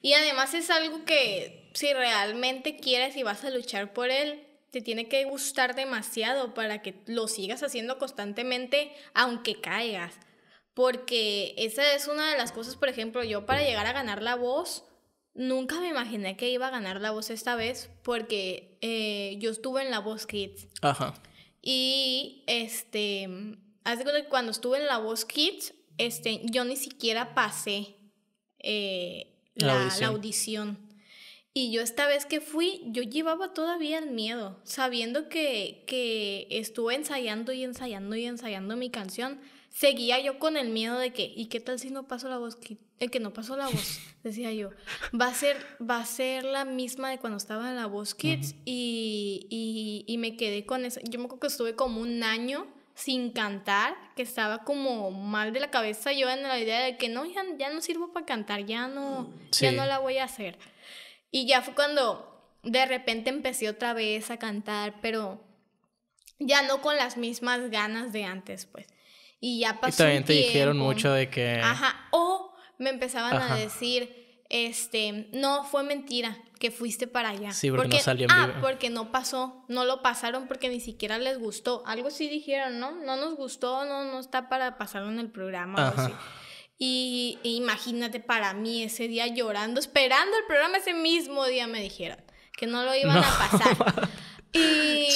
Y además es algo que si realmente quieres y vas a luchar por él, te tiene que gustar demasiado para que lo sigas haciendo constantemente, aunque caigas. Porque esa es una de las cosas, por ejemplo, yo para llegar a ganar la voz, nunca me imaginé que iba a ganar la voz esta vez, porque eh, yo estuve en la voz Kids. Ajá. Y este, hace cuando estuve en la voz Kids, este, yo ni siquiera pasé. Eh, la, audición. Y yo esta vez que fui, yo llevaba todavía el miedo, sabiendo que, que estuve ensayando y ensayando y ensayando mi canción. Seguía yo con el miedo de que, ¿y qué tal si no pasó la voz? Que, eh, que no pasó la voz, decía yo. Va a ser, va a ser la misma de cuando estaba en la voz Kids y, y, me quedé con eso. Yo me acuerdo que estuve como un año sin cantar, que estaba como mal de la cabeza yo en la idea de que no, ya, no sirvo para cantar, ya no, ya no la voy a hacer. Y ya fue cuando de repente empecé otra vez a cantar, pero ya no con las mismas ganas de antes, pues. Y ya pasó. Y también te dijeron mucho de que. Ajá. O me empezaban a decir, este, no, fue mentira que fuiste para allá. Sí, porque, no salió en ah, porque no pasó, no lo pasaron porque ni siquiera les gustó. Algo sí dijeron, ¿no? No nos gustó, no, no está para pasarlo en el programa. Y, imagínate para mí ese día llorando, esperando el programa ese mismo día me dijeron que no lo iban a pasar. Y,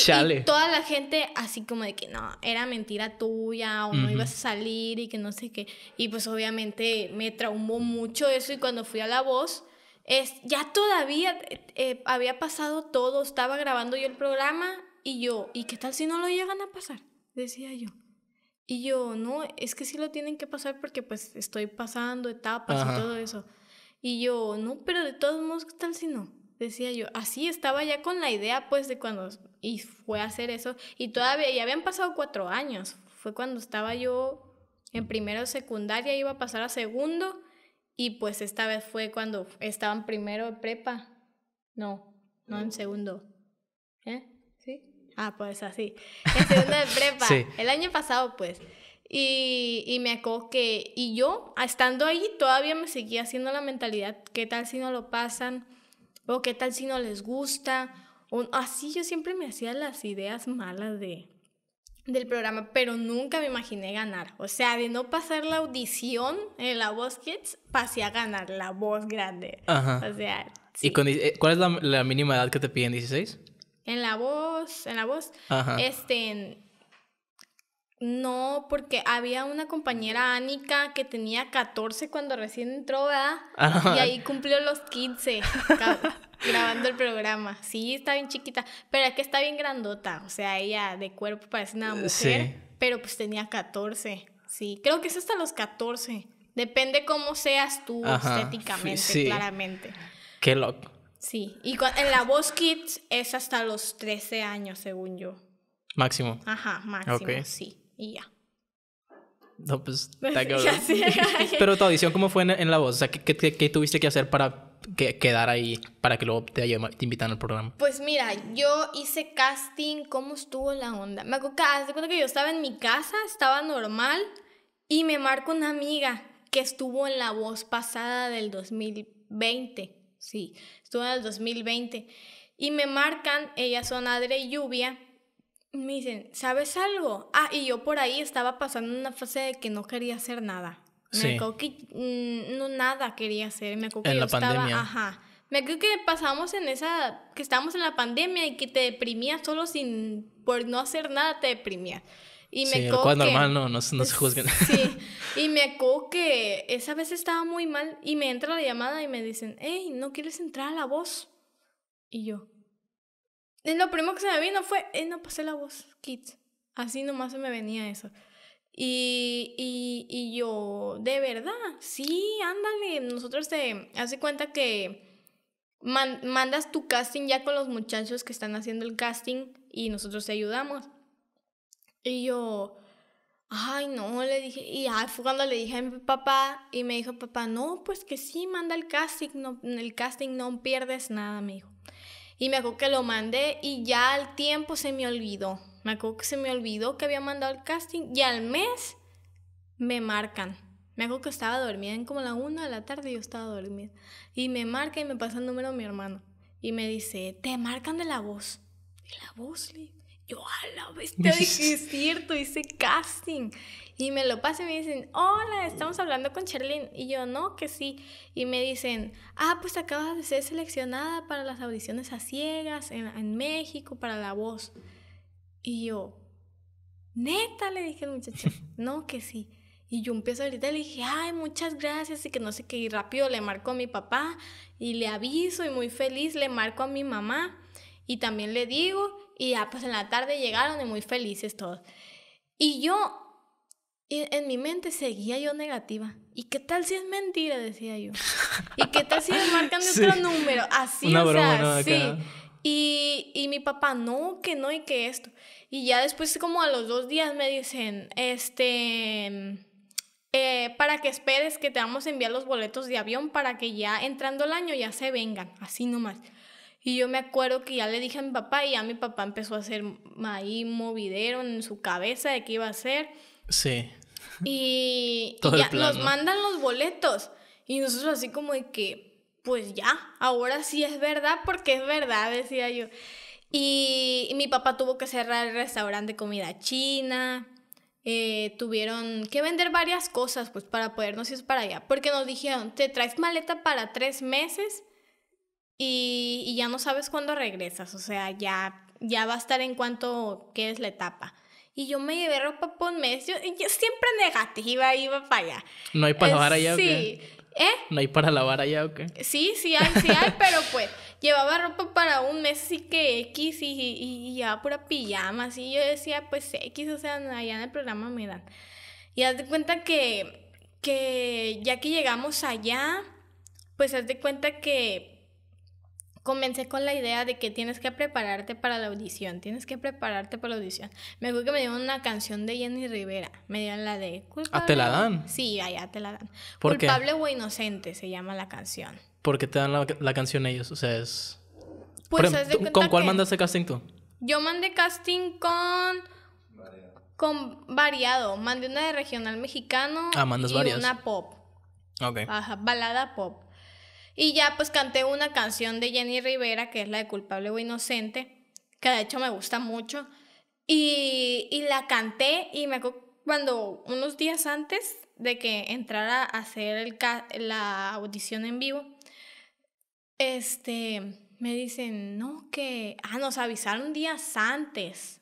toda la gente así como de que no, era mentira tuya o no ibas a salir y que no sé qué. Y pues obviamente me traumó mucho eso y cuando fui a la voz es, ya todavía eh, eh, había pasado todo, estaba grabando yo el programa y yo, ¿y qué tal si no lo llegan a pasar? Decía yo. Y yo, no, es que sí lo tienen que pasar porque pues estoy pasando etapas y todo eso. Y yo, no, pero de todos modos, ¿qué tal si no? Decía yo, así estaba ya con la idea pues de cuando, y fue a hacer eso. Y todavía, ya habían pasado cuatro años. Fue cuando estaba yo en primero secundaria, iba a pasar a segundo. Y pues esta vez fue cuando estaban primero de prepa. No, no en segundo. ¿Eh? ¿Sí? Ah, pues así. En segundo de prepa. El año pasado, pues. Y, me acuerdo que. Y yo, estando ahí, todavía me seguía haciendo la mentalidad: ¿qué tal si no lo pasan? ¿O qué tal si no les gusta? O, así yo siempre me hacía las ideas malas de del programa, pero nunca me imaginé ganar. O sea, de no pasar la audición en la voz kids, pasé a ganar la voz grande. O sea. ¿Y con, eh, cuál es la, mínima edad que te piden? ¿16? En la voz, en la voz, Ajá. este, no, porque había una compañera Anika que tenía 14 cuando recién entró, ¿verdad? Ah, y ahí cumplió los 15 grabando el programa. Sí, está bien chiquita, pero es que está bien grandota, o sea, ella de cuerpo parece una mujer, pero pues tenía 14. Sí, creo que es hasta los 14. Depende cómo seas tú estéticamente, claramente. Qué loco. Sí, y en la voz Kids es hasta los 13 años, según yo. Máximo. Ajá, máximo, sí y ya. No, pues, Pero tu audición, ¿cómo fue en, La Voz? O sea, ¿qué, tuviste que hacer para quedar ahí, para que luego te, te invitan al programa? Pues mira, yo hice casting, ¿cómo estuvo la onda? Me acuerdo que, yo estaba en mi casa, estaba normal, y me marca una amiga que estuvo en La Voz pasada del 2020. Sí, estuvo en el 2020. Y me marcan, ella son Adre y Lluvia, me dicen, ¿sabes algo? Ah, y yo por ahí estaba pasando una fase de que no quería hacer nada. Me acuerdo que mm, no nada quería hacer. Me acuerdo que estaba, ajá. Me acuerdo que pasamos en esa, que estábamos en la pandemia y que te deprimía solo sin, por no hacer nada te deprimía Y me sí, cual no, no, se juzguen. y me acuerdo que esa vez estaba muy mal y me entra la llamada y me dicen, hey, ¿no quieres entrar a la voz? Y yo, lo primero que se me vino fue, eh, no pasé la voz, kids. Así nomás se me venía eso. Y, yo, de verdad, sí, ándale. Nosotros te hace cuenta que mandas tu casting ya con los muchachos que están haciendo el casting y nosotros te ayudamos. Y yo, ay, no, le dije, y fue cuando le dije a mi papá y me dijo, papá, no, pues que sí, manda el casting, no, el casting no pierdes nada, me dijo. Y me acuerdo que lo mandé y ya al tiempo se me olvidó. Me acuerdo que se me olvidó que había mandado el casting y al mes me marcan. Me acuerdo que estaba dormida, en como la una de la tarde yo estaba dormida. Y me marca y me pasa el número de mi hermano. Y me dice, te marcan de la voz. ¿De la voz? Le yo a la bestia dije, es cierto, hice casting. Y me lo pasan y me dicen, hola, estamos hablando con Charlene. Y yo, no, que sí. Y me dicen, ah, pues acabas de ser seleccionada para las audiciones a ciegas en, México, para la voz. Y yo, neta, le dije al muchacho, no, que sí. Y yo empiezo a gritar, le dije, ay, muchas gracias, y que no sé qué, y rápido le marco a mi papá, y le aviso, y muy feliz le marco a mi mamá, y también le digo, y ya, pues en la tarde llegaron y muy felices todos. Y yo, en mi mente seguía yo negativa. ¿Y qué tal si es mentira? Decía yo. ¿Y qué tal si es marcan otro número? Así, o sí. Y, mi papá, no, que no y que esto. Y ya después, como a los dos días, me dicen, este, eh, para que esperes que te vamos a enviar los boletos de avión para que ya entrando el año ya se vengan, así nomás. Y yo me acuerdo que ya le dije a mi papá y ya mi papá empezó a hacer ahí movidero en su cabeza de qué iba a hacer. Sí. Y, ya nos mandan los boletos. Y nosotros así como de que, pues ya, ahora sí es verdad porque es verdad, decía yo. Y, mi papá tuvo que cerrar el restaurante de comida china. Eh, tuvieron que vender varias cosas pues para podernos ir para allá. Porque nos dijeron, te traes maleta para tres meses y, ya no sabes cuándo regresas, o sea, ya, ya va a estar en cuanto es la etapa. Y yo me llevé ropa por un mes, yo, siempre negativa, iba para allá. No hay para lavar allá, ¿Eh? ¿No hay para lavar allá o qué? Sí, sí hay, sí hay, pero pues llevaba ropa para un mes, así que X, y, y, llevaba pura pijama, así yo decía, pues X, o sea, allá en el programa me dan. Y haz de cuenta que, que ya que llegamos allá, pues haz de cuenta que comencé con la idea de que tienes que prepararte para la audición, tienes que prepararte para la audición. Me acuerdo que me dieron una canción de Jenny Rivera, me dieron la de culpable. ¿Ah, te la dan? Sí, allá te la dan. culpable o inocente se llama la canción. ¿Por qué te dan la, canción ellos? O sea, es... Pues, em- ¿Con cuál mandaste casting tú? Yo mandé casting con... Con variado. Mandé una de regional mexicano. Ah, mandas y una pop. Ok. Ajá, balada pop. Y ya pues canté una canción de Jenny Rivera, que es la de culpable o inocente, que de hecho me gusta mucho. Y, la canté y me cuando unos días antes de que entrara a hacer la audición en vivo, este, me dicen, no, que, ah, nos avisaron días antes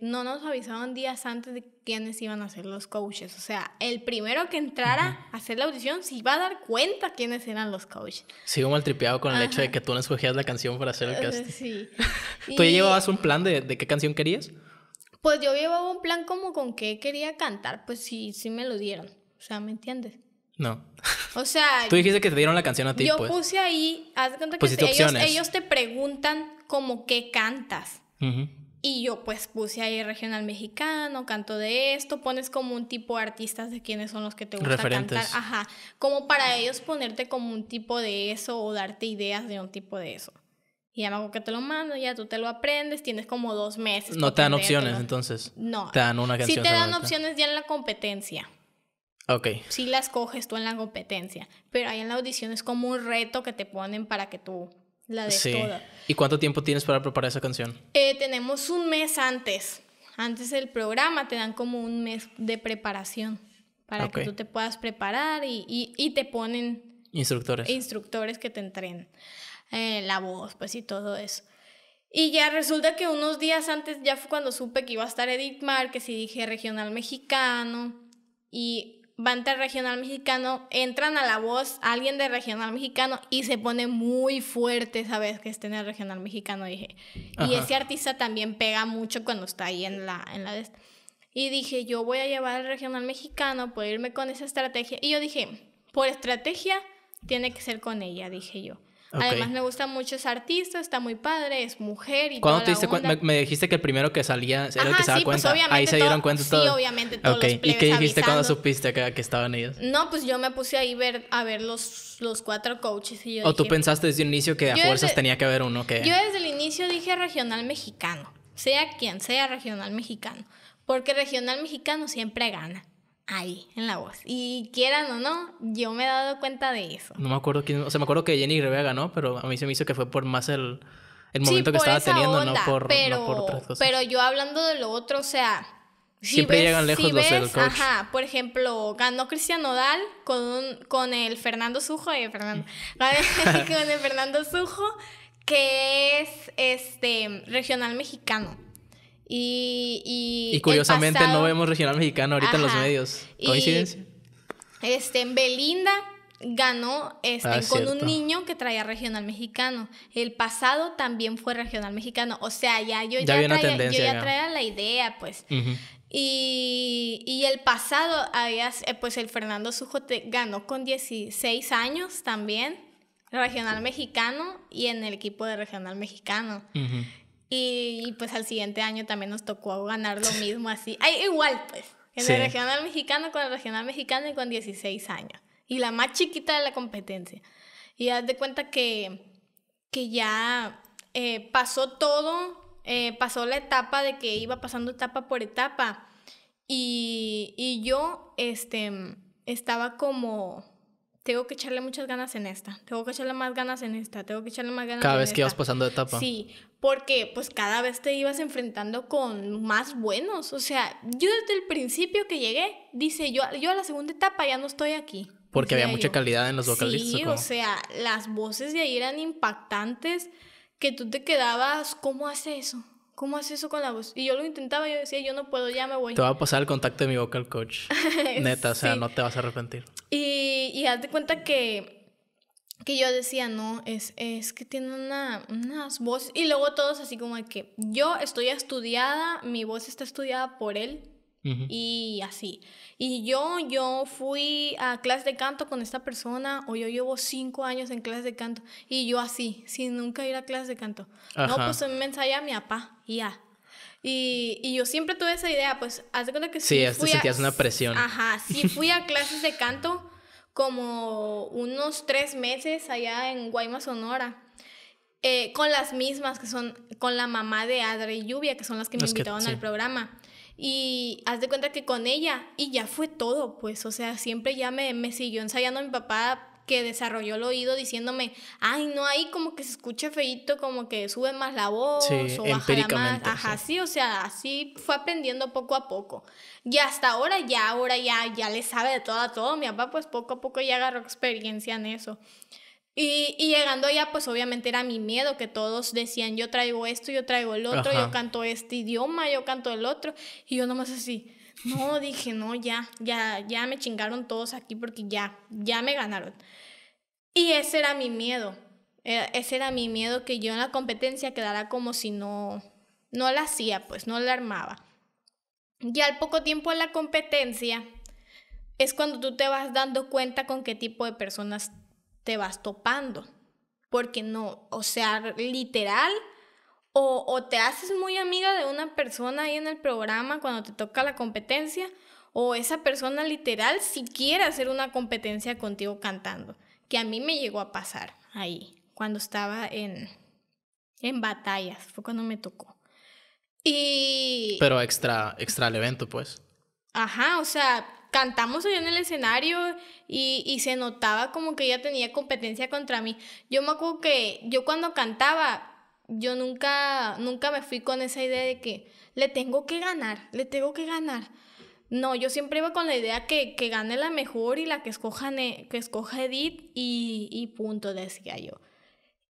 no nos avisaban días antes de quiénes iban a ser los coaches. O sea, el primero que entrara a hacer la audición se iba a dar cuenta quiénes eran los coaches. Sigo maltripeado con el hecho de que tú no escogías la canción para hacer el casting. Sí. ¿Tú llevabas un plan de, qué canción querías? Pues yo llevaba un plan como con qué quería cantar. Pues sí, sí me lo dieron. O sea, ¿me entiendes? No. O sea... Tú dijiste que te dieron la canción a ti, Yo pues. puse ahí... Haz de cuenta que ellos, te preguntan como qué cantas. Y yo pues puse ahí regional mexicano, canto de esto, pones como un tipo de artistas de quienes son los que te gusta cantar, ajá, como para ellos ponerte como un tipo de eso o darte ideas de un tipo de eso. Y ya hago que te lo mando, ya tú te lo aprendes, tienes como dos meses. No te dan opciones entonces. No. Te dan una canción. Sí te dan opciones ya en la competencia. Ok. Sí las coges tú en la competencia, pero ahí en la audición es como un reto que te ponen para que tú la de sí. ¿Y cuánto tiempo tienes para preparar esa canción? Eh, tenemos un mes antes. Antes del programa te dan como un mes de preparación para que tú te puedas preparar y, y, te ponen... Instructores. Instructores que te entren eh, la voz, pues y todo eso. Y ya resulta que unos días antes ya fue cuando supe que iba a estar Edith Márquez y dije regional mexicano. Y van regional mexicano, entran a la voz alguien de regional mexicano y se pone muy fuerte ¿sabes? que esté en el regional mexicano, dije. Y ese artista también pega mucho cuando está ahí en la... En la este. Y dije, yo voy a llevar al regional mexicano, puedo irme con esa estrategia. Y yo dije, por estrategia, tiene que ser con ella, dije yo. Además me mucho, muchos artista, está muy padre, es mujer y ¿Cuándo te diste cuenta? Me, dijiste que el primero que salía era el que se daba pues, cuenta. ahí se dieron cuenta sí, todo. Sí, obviamente todos okay. los ¿Y qué dijiste cuando supiste que, estaban ellos? No, pues yo me puse ahí ver, a ver los, los cuatro coaches y yo ¿O tú pensaste desde el inicio que a fuerzas tenía que haber uno que...? Yo desde el inicio dije regional mexicano, sea quien sea regional mexicano, porque regional mexicano siempre gana ahí en la voz. Y quieran o no, yo me he dado cuenta de eso. No me acuerdo quién, o sea, me acuerdo que Jenny Rivera ganó, pero a mí se me hizo que fue por más el, el momento que estaba teniendo, no, por, otras cosas. Pero yo hablando de lo otro, o sea, si Siempre ves, llegan lejos los Ajá, por ejemplo, ganó Cristian Nodal con, un, con el Fernando Sujo, eh, con el Fernando Sujo, que es este regional mexicano. Y, curiosamente no vemos regional mexicano ahorita en los medios. ¿Coincidencia? este, en Belinda ganó este, ah, con un niño que traía regional mexicano. El pasado también fue regional mexicano. O sea, ya yo ya, traía, la idea, pues. Y, el pasado, había, eh, pues el Fernando Sujote ganó con 16 años también, regional mexicano y en el equipo de regional mexicano. Y, pues al siguiente año también nos tocó ganar lo mismo así. Ay, igual, pues. En el regional mexicano, con el regional mexicano y con 16 años. Y la más chiquita de la competencia. Y haz de cuenta que, que ya eh, pasó todo, eh, pasó la etapa de que iba pasando etapa por etapa. Y, y yo este, estaba como tengo que echarle muchas ganas en esta, tengo que echarle más ganas en esta, tengo que echarle más ganas Cada en esta. Cada vez que ibas pasando de etapa. Sí, porque pues cada vez te ibas enfrentando con más buenos. O sea, yo desde el principio que llegué, dice yo, yo a la segunda etapa ya no estoy aquí. Porque había mucha calidad en los vocalistas. Sí, ¿o, sea, las voces de ahí eran impactantes que tú te quedabas, ¿cómo hace eso? ¿Cómo hace eso con la voz? Y yo lo intentaba, yo decía, yo no puedo, ya me voy. Te va a pasar el contacto de mi vocal coach. Neta, o sea, no te vas a arrepentir. Y, y haz de cuenta que que yo decía, no, es, es que tiene una, unas voces. Y luego todos así como de que yo estoy estudiada, mi voz está estudiada por él. Y así. Y yo, yo fui a clase de canto con esta persona, o yo llevo cinco años en clase de canto, y yo así, sin nunca ir a clase de canto. No, pues me mensaje a mi papá, y ya. Y, y, yo siempre tuve esa idea, pues, haz de cuenta que sí. Sí, te sentías una presión. Ajá, sí, fui a clases de canto como unos tres meses allá en Guaymas, Sonora. Eh, con las mismas que son con la mamá de Adre y Lluvia, que son las que me invitaron al programa. Y haz de cuenta que con ella, y ya fue todo, pues, o sea, siempre ya me, me siguió ensayando mi papá que desarrolló el oído diciéndome, ay, no, hay como que se escuche feito como que sube más la voz o baja más. o sea, así fue aprendiendo poco a poco. Y hasta ahora, ya, ahora ya, ya le sabe de todo a todo. Mi papá, pues poco a poco ya agarró experiencia en eso. Y, llegando allá, pues obviamente era mi miedo que todos decían, yo traigo esto, yo traigo el otro, yo canto este idioma, yo canto el otro. Y yo nomás así, no, dije, no, ya, ya, ya me chingaron todos aquí porque ya, ya me ganaron. Y ese era mi miedo. E, ese era mi miedo que yo en la competencia quedara como si no, no la hacía, pues no la armaba. Y al poco tiempo en la competencia es cuando tú te vas dando cuenta con qué tipo de personas te vas topando. Porque no, o sea, literal, o, te haces muy amiga de una persona ahí en el programa cuando te toca la competencia, o esa persona literal si quiere hacer una competencia contigo cantando, que a mí me llegó a pasar ahí, cuando estaba en, en batallas, fue cuando me tocó. Y... Pero extra, extra el evento, pues. Ajá, o sea, cantamos allá en el escenario y, se notaba como que ella tenía competencia contra mí. Yo me acuerdo que yo cuando cantaba, yo nunca, nunca me fui con esa idea de que le tengo que ganar, le tengo que ganar. No, yo siempre iba con la idea que, que gane la mejor y la que, escojan, que escoja Edith y, punto, decía yo.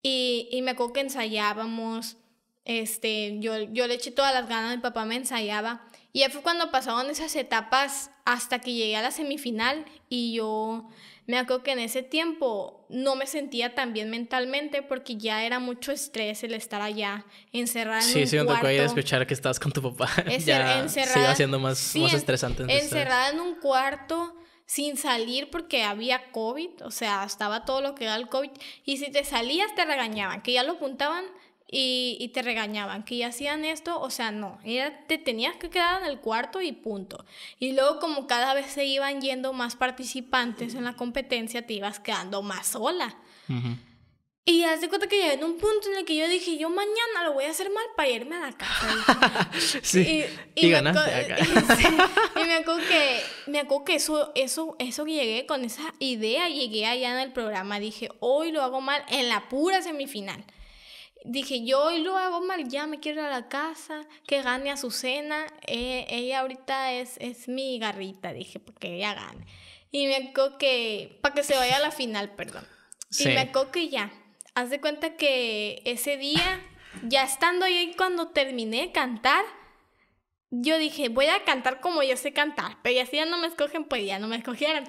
Y, y, me acuerdo que ensayábamos, este, yo, yo le eché todas las ganas, mi papá me ensayaba. Y ya fue cuando pasaban esas etapas hasta que llegué a la semifinal y yo me acuerdo que en ese tiempo no me sentía tan bien mentalmente porque ya era mucho estrés el estar allá encerrada en un cuarto. Sí, sí, me tocó escuchar que estabas con tu papá. ya encerrada, haciendo más, más estresante. encerrada en un cuarto sin salir porque había COVID, o sea, estaba todo lo que era el COVID y si te salías te regañaban, que ya lo apuntaban y, te regañaban que ya hacían esto, o sea, no, era, te tenías que quedar en el cuarto y punto. Y luego como cada vez se iban yendo más participantes en la competencia, te ibas quedando más sola. Y haz de cuenta que llegué en un punto en el que yo dije, yo mañana lo voy a hacer mal para irme a la casa. sí, y, ganaste acá. y, me acuerdo que, me acuerdo que eso, eso, eso que llegué con esa idea, llegué allá en el programa, dije, hoy lo hago mal en la pura semifinal dije, yo hoy lo hago mal, ya me quiero ir a la casa, que gane Azucena, eh, ella ahorita es, es mi garrita, dije, porque ella gane. Y me acuerdo que, para que se vaya a la final, perdón. Y me acuerdo que ya, haz de cuenta que ese día, ya estando ahí cuando terminé de cantar, yo dije, voy a cantar como yo sé cantar, pero ya si ya no me escogen, pues ya no me escogieron.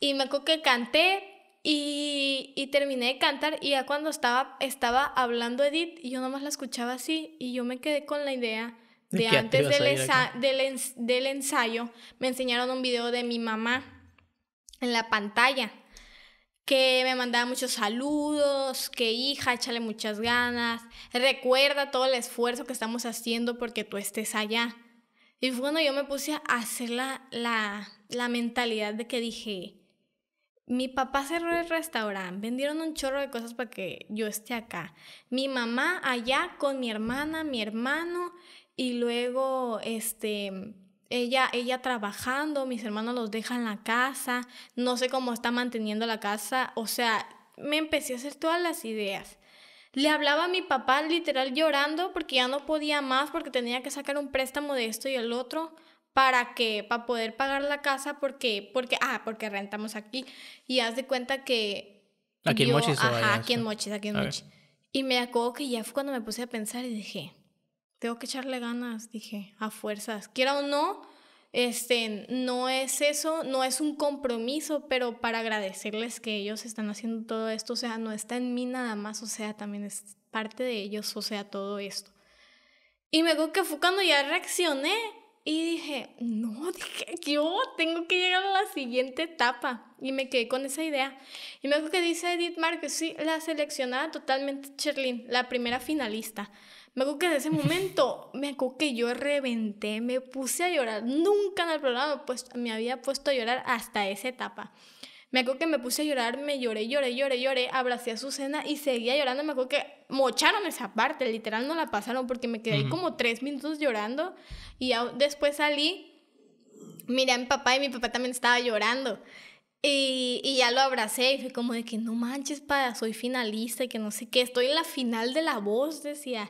Y me acuerdo que canté, y, terminé de cantar y ya cuando estaba, estaba hablando Edith, yo nomás la escuchaba así y yo me quedé con la idea de antes del, ensayo, me enseñaron un video de mi mamá en la pantalla que me mandaba muchos saludos, que hija, échale muchas ganas, recuerda todo el esfuerzo que estamos haciendo porque tú estés allá. Y fue cuando yo me puse a hacer la, la mentalidad de que dije, mi papá cerró el restaurante, vendieron un chorro de cosas para que yo esté acá. Mi mamá allá con mi hermana, mi hermano y luego este ella ella trabajando, mis hermanos los dejan en la casa, no sé cómo está manteniendo la casa, o sea, me empecé a hacer todas las ideas. Le hablaba a mi papá literal llorando porque ya no podía más porque tenía que sacar un préstamo de esto y el otro. ¿Para qué? Para poder pagar la casa porque, porque, ah, porque rentamos aquí. Y haz de cuenta que... Aquí en Mochis. Ajá, aquí en aquí en Mochis. Y me acuerdo que ya fue cuando me puse a pensar y dije, tengo que echarle ganas, dije, a fuerzas. Quiera o no, este, no es eso, no es un compromiso, pero para agradecerles que ellos están haciendo todo esto, o sea, no está en mí nada más, o sea, también es parte de ellos, o sea, todo esto. Y me acuerdo que fue cuando ya reaccioné y dije, no, dije, yo tengo que llegar a la siguiente etapa. Y me quedé con esa idea. Y me acuerdo que dice Edith que sí, la seleccionada totalmente Cherlin, la primera finalista. Me acuerdo que en ese momento, me acuerdo que yo reventé, me puse a llorar. Nunca en el programa me había puesto a llorar hasta esa etapa. Me acuerdo que me puse a llorar, me lloré, lloré, lloré, lloré, abracé a cena y seguía llorando. Me acuerdo que mocharon esa parte, literal no la pasaron porque me quedé como tres minutos llorando y después salí, miré a mi papá y mi papá también estaba llorando. Y, ya lo abracé y fue como de que no manches, para, soy finalista y que no sé qué, estoy en la final de la voz, decía.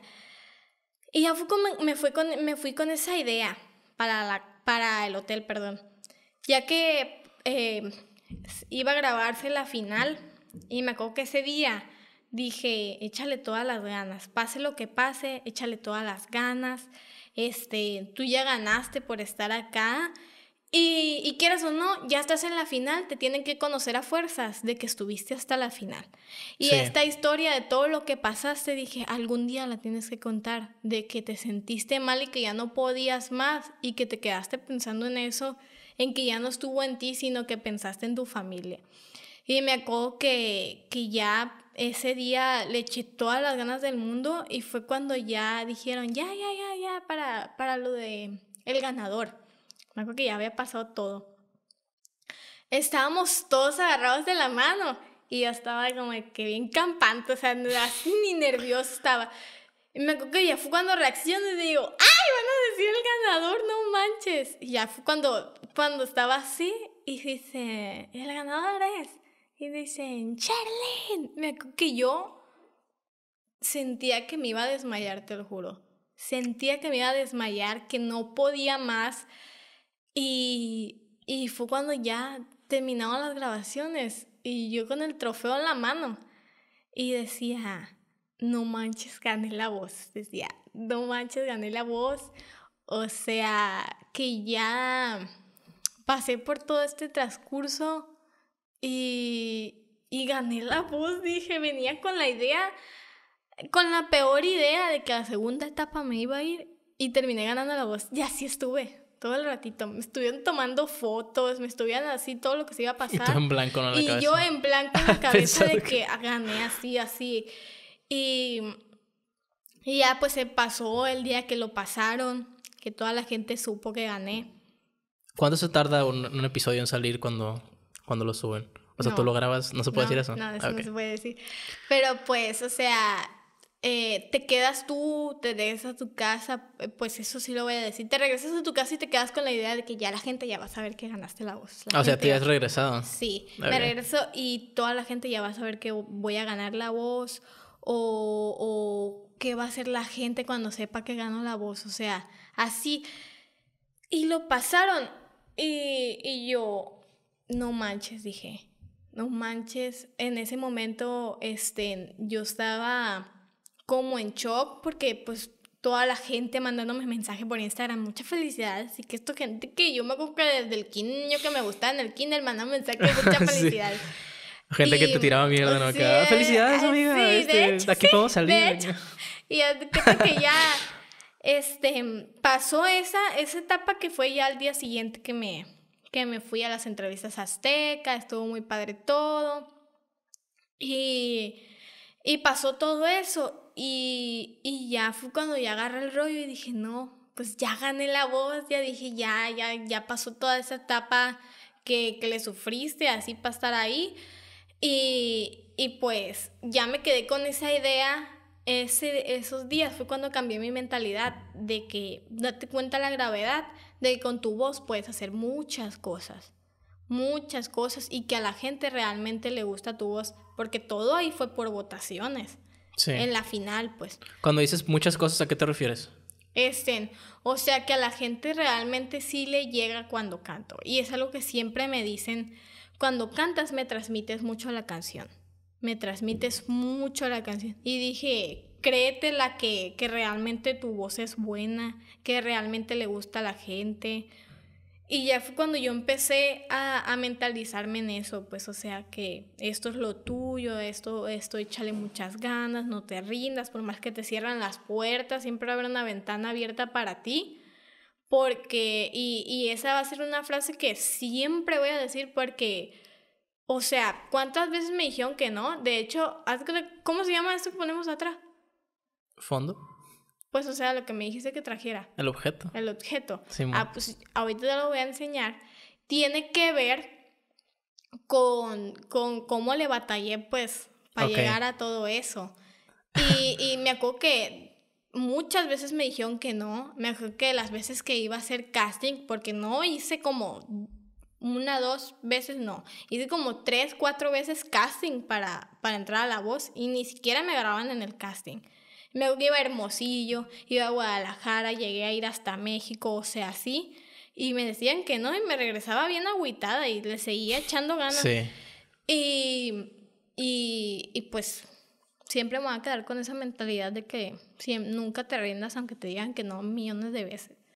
Y ya fue me, con, me fui con esa idea para, para el hotel, perdón. Ya que eh, iba a grabarse la final y me acuerdo que ese día dije, échale todas las ganas, pase lo que pase, échale todas las ganas, este, tú ya ganaste por estar acá y, y quieras o no, ya estás en la final, te tienen que conocer a fuerzas de que estuviste hasta la final. Y esta historia de todo lo que pasaste, dije, algún día la tienes que contar, de que te sentiste mal y que ya no podías más y que te quedaste pensando en eso en que ya no estuvo en ti, sino que pensaste en tu familia. Y me acuerdo que, que ya ese día le eché todas las ganas del mundo y fue cuando ya dijeron, ya, ya, ya, ya, para, para lo de el ganador. Me acuerdo que ya había pasado todo. Estábamos todos agarrados de la mano y yo estaba como que bien campante, o sea, ni nervioso estaba. Y me acuerdo que ya fue cuando reaccioné y digo, ¡ay, van el ganador, no manches. Y ya fue cuando, cuando estaba así y dice, el ganador es. Y dicen, Charlene. Me que yo sentía que me iba a desmayar, te lo juro. Sentía que me iba a desmayar, que no podía más. Y, y fue cuando ya terminaban las grabaciones y yo con el trofeo en la mano. Y decía, no manches, gané la voz. Decía, no manches, gané la voz. O sea, que ya pasé por todo este transcurso y, y gané la voz, dije, venía con la idea, con la peor idea de que la segunda etapa me iba a ir y terminé ganando la voz. Y así estuve todo el ratito. Me estuvieron tomando fotos, me estuvieron así todo lo que se iba a pasar. Y en blanco Y yo en blanco en la cabeza de que gané así, así. y ya pues se pasó el día que lo pasaron que toda la gente supo que gané. ¿Cuánto se tarda un, episodio en salir cuando, cuando lo suben? O sea, tú lo grabas, no se puede decir eso. No, ah, eso no se puede decir. Pero pues, o sea, eh, te quedas tú, te regresas a tu casa, eh, pues eso sí lo voy a decir. Te regresas a tu casa y te quedas con la idea de que ya la gente ya va a saber que ganaste la voz. Ah, o sea, te has regresado. Sí, me regreso y toda la gente ya va a saber que voy a ganar la voz o, o qué va a hacer la gente cuando sepa que ganó la voz. O sea, así. Y lo pasaron. Y, y yo, no manches, dije, no manches. En ese momento, este, yo estaba como en shock porque pues toda la gente mandándome mensajes por Instagram, mucha felicidad. Así que esto gente que yo me acuerdo desde el niño que me gustaba en el kinder mandaba mensajes, mucha felicidad. Gente que te tiraba mierda, ¿no? Ah, felicidades, amiga. de este, hecho, aquí sí, salir De hecho, y que ya este, pasó esa, esa etapa que fue ya al día siguiente que me, que me fui a las entrevistas aztecas estuvo muy padre todo. Y, y pasó todo eso. Y, y ya fue cuando ya agarré el rollo y dije, no, pues ya gané la voz, ya dije, ya, ya, ya pasó toda esa etapa que, que le sufriste, así para estar ahí. Y, y pues ya me quedé con esa idea esos días fue cuando cambié mi mentalidad de que date cuenta la gravedad de que con tu voz puedes hacer muchas cosas, muchas cosas y que a la gente realmente le gusta tu voz, porque todo ahí fue por votaciones. En la final, pues. Cuando dices muchas cosas, ¿a qué te refieres? Estén, o sea que a la gente realmente sí le llega cuando canto y es algo que siempre me dicen, cuando cantas me transmites mucho la canción me transmites mucho la canción. Y dije, créetela que, que realmente tu voz es buena, que realmente le gusta a la gente. Y ya fue cuando yo empecé a, mentalizarme en eso, pues o sea que esto es lo tuyo, esto, esto échale muchas ganas, no te rindas, por más que te cierran las puertas, siempre habrá una ventana abierta para ti, porque, y esa va a ser una frase que siempre voy a decir porque o sea, ¿cuántas veces me dijeron que no? De hecho, ¿cómo se llama esto que ponemos atrás? ¿Fondo? Pues, o sea, lo que me dijiste que trajera. El objeto. El objeto. ah, pues ahorita te lo voy a enseñar. Tiene que ver con, con cómo le batallé, pues, para llegar a todo eso. Y, y me acuerdo que muchas veces me dijeron que no. Me acuerdo que las veces que iba a hacer casting, porque no hice como una, dos veces no. Hice como tres, cuatro veces casting para, para entrar a la voz y ni siquiera me grababan en el casting. Me iba a Hermosillo, iba a Guadalajara, llegué a ir hasta México, o sea, así. Y me decían que no y me regresaba bien agüitada y le seguía echando ganas. Y, y, pues siempre me voy a quedar con esa mentalidad de que si nunca te rindas aunque te digan que no millones de veces.